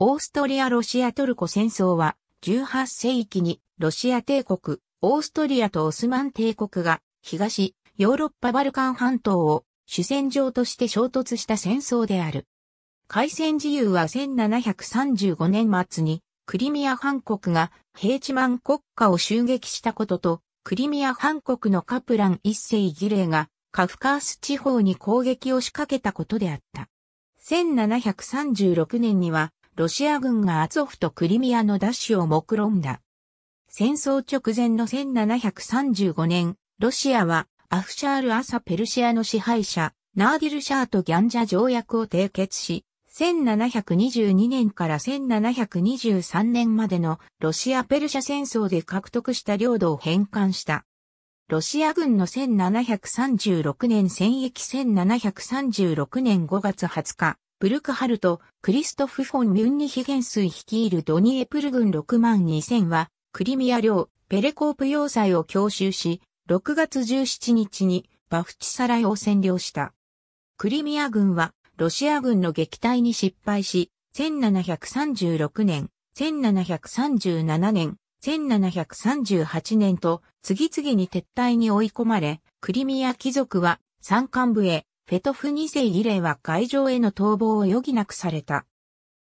オーストリア・ロシア・トルコ戦争は、18世紀にロシア帝国、オーストリアとオスマン帝国が東ヨーロッパバルカン半島を主戦場として衝突した戦争である。海戦自由は1735年末にクリミア半国がヘイチマン国家を襲撃したことと、クリミア半国のカプラン一世儀礼がカフカース地方に攻撃を仕掛けたことであった。1736年にはロシア軍がアゾフとクリミアの奪取を目論んだ。戦争直前の1735年、ロシアはアフシャール・アサ・ペルシアの支配者、ナーディル・シャーとギャンジャ条約を締結し、1722年から1723年までのロシア・ペルシャ戦争で獲得した領土を返還した。ロシア軍の1736年戦役1736年5月20日、ブルクハルト、クリストフ・フォン・ミュンニヒ元帥率いるドニエプル軍6万2000は、クリミア領、ペレコープ要塞を強襲し、6月17日にバフチサライを占領した。クリミア軍は、ロシア軍の撃退に失敗し、1736年、1737年、1738年と次々に撤退に追い込まれ、クリミア貴族は山間部へフェトフ2世以来は会場への逃亡を余儀なくされた。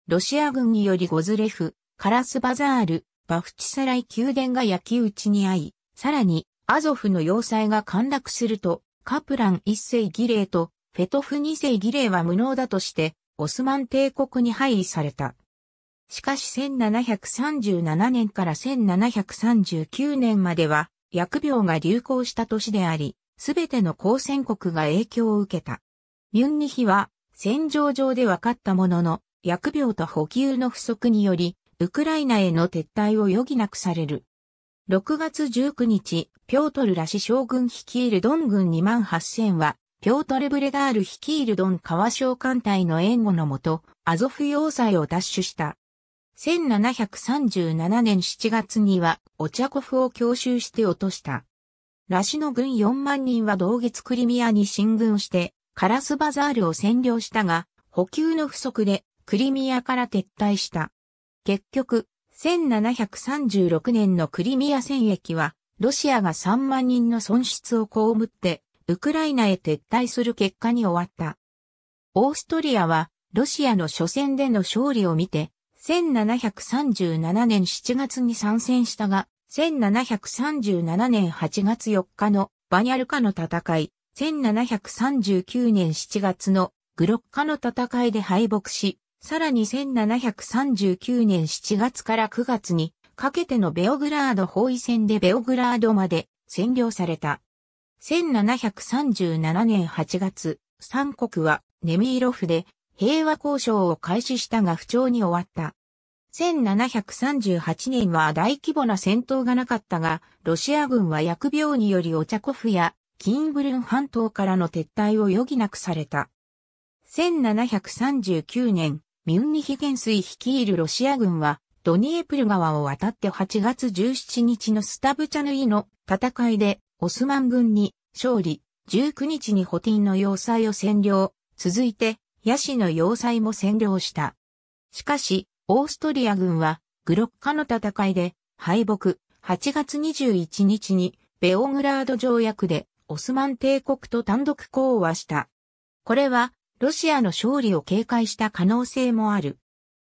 ロシア軍によりゴズレフ、カラスバザール、バフチサライ宮殿が焼き討ちに遭い、さらにアゾフの要塞が陥落すると、カプラン1世儀礼とフェトフ2世儀礼は無能だとして、オスマン帝国に配位された。しかし1737年から1739年までは、薬病が流行した年であり、すべての交戦国が影響を受けた。ミュンニヒは戦場上で分かったものの、薬病と補給の不足により、ウクライナへの撤退を余儀なくされる。6月19日、ピョートルらし将軍率いるドン軍2万8000は、ピョートル・ブレガール率いるドン川将艦隊の援護のもと、アゾフ要塞を奪取した。1737年7月には、オチャコフを強襲して落とした。ラシの軍4万人は同月クリミアに進軍して、カラスバザールを占領したが、補給の不足でクリミアから撤退した。結局、1736年のクリミア戦役は、ロシアが3万人の損失を被って、ウクライナへ撤退する結果に終わった。オーストリアは、ロシアの初戦での勝利を見て、1737年7月に参戦したが、1737年8月4日のバニャルカの戦い、1739年7月のグロッカの戦いで敗北し、さらに1739年7月から9月にかけてのベオグラード包囲戦でベオグラードまで占領された。1737年8月、三国はネミーロフで平和交渉を開始したが不調に終わった。1738年は大規模な戦闘がなかったが、ロシア軍は薬病によりオチャコフやキンブルン半島からの撤退を余儀なくされた。1739年、ミュンニヒ元帥率いるロシア軍は、ドニエプル川を渡って8月17日のスタブチャヌイの戦いで、オスマン軍に勝利、19日にホティンの要塞を占領、続いて、ヤシの要塞も占領した。しかし、オーストリア軍は、グロッカの戦いで、敗北、8月21日に、ベオグラード条約で、オスマン帝国と単独講和した。これは、ロシアの勝利を警戒した可能性もある。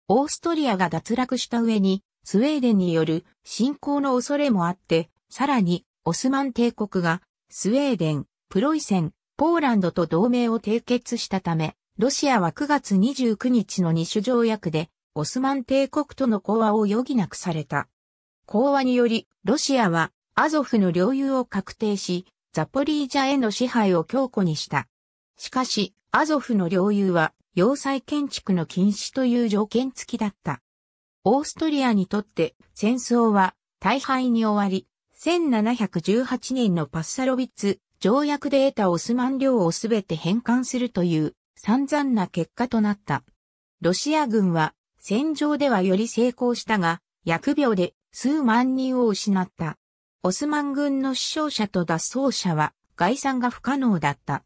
オーストリアが脱落した上に、スウェーデンによる侵攻の恐れもあって、さらに、オスマン帝国が、スウェーデン、プロイセン、ポーランドと同盟を締結したため、ロシアは9月29日の二種条約で、オスマン帝国との講和を余儀なくされた。講和により、ロシアはアゾフの領有を確定し、ザポリージャへの支配を強固にした。しかし、アゾフの領有は要塞建築の禁止という条件付きだった。オーストリアにとって戦争は大敗に終わり、1718年のパッサロビッツ条約で得たオスマン領をすべて返還するという散々な結果となった。ロシア軍は戦場ではより成功したが、疫病で数万人を失った。オスマン軍の死傷者と脱走者は概算が不可能だった。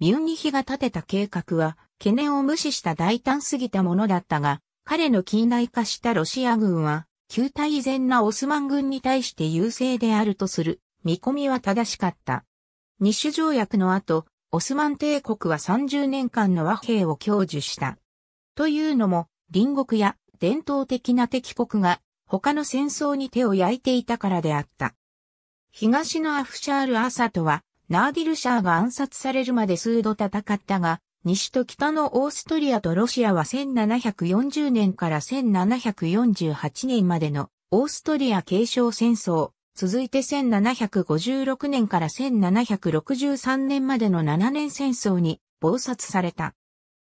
ミュンニヒが立てた計画は、懸念を無視した大胆すぎたものだったが、彼の近代化したロシア軍は、旧態依然なオスマン軍に対して優勢であるとする見込みは正しかった。日種条約の後、オスマン帝国は30年間の和平を享受した。というのも、隣国や伝統的な敵国が他の戦争に手を焼いていたからであった。東のアフシャール・アサトは、ナーディルシャーが暗殺されるまで数度戦ったが、西と北のオーストリアとロシアは1740年から1748年までのオーストリア継承戦争、続いて1756年から1763年までの7年戦争に暴殺された。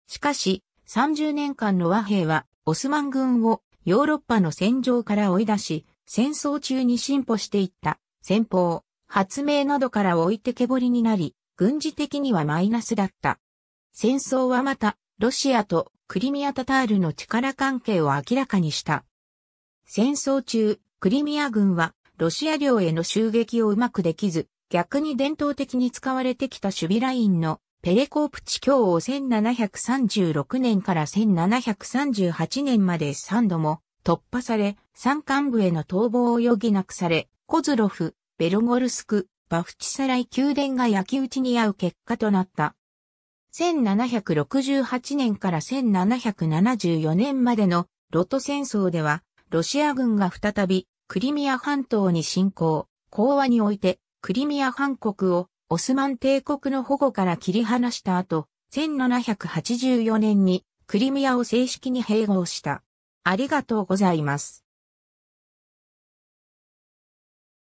しかし、30年間の和平は、オスマン軍をヨーロッパの戦場から追い出し、戦争中に進歩していった戦法、発明などから置いてけぼりになり、軍事的にはマイナスだった。戦争はまた、ロシアとクリミア・タタールの力関係を明らかにした。戦争中、クリミア軍はロシア領への襲撃をうまくできず、逆に伝統的に使われてきた守備ラインのペレコープチ教を1736年から1738年まで3度も突破され、山間部への逃亡を余儀なくされ、コズロフ、ベロゴルスク、バフチサライ宮殿が焼き討ちに遭う結果となった。1768年から1774年までのロト戦争では、ロシア軍が再びクリミア半島に侵攻、講和においてクリミア半国をオスマン帝国の保護から切り離した後、1784年にクリミアを正式に併合した。ありがとうございます。